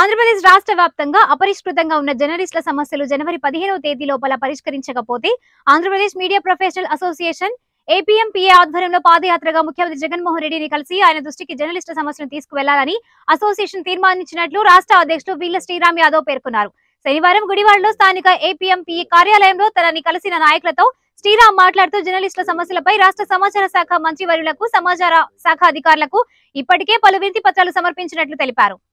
ఆంధ్రప్రదేశ్ రాష్ట్ర వ్యాప్తంగా అపరిష్కృతంగా ఉన్న జర్నలిస్టుల సమస్యలు జనవరి పదిహేనవ తేదీ లోపల పరిష్కరించకపోతే Andhra Pradesh media professional association APMPA ఆధ్వర్యంలో పాదయాత్రగా ముఖ్యమంత్రి జగన్మోహన్ రెడ్డిని కలిసి ఆయన దృష్టికి జర్నలిస్టుల సమస్యను తీసుకువెళ్లాలని అసోసియేషన్ తీర్మానించినట్లు రాష్ట్ర అధ్యక్షుడు వీళ్ళ శ్రీరామ్ యాదవ్ పేర్కొన్నారు శనివారం గుడివాడలో స్థానిక ఏపీఎంపీఏ కార్యాలయంలో తనని కలిసిన నాయకులతో శ్రీరామ్ మాట్లాడుతూ జర్నలిస్టుల సమస్యలపై రాష్ట్ర సమాచార శాఖ మంత్రివర్యులకు సమాచార శాఖ అధికారులకు ఇప్పటికే పలు వినతి పత్రాలు సమర్పించినట్లు తెలిపారు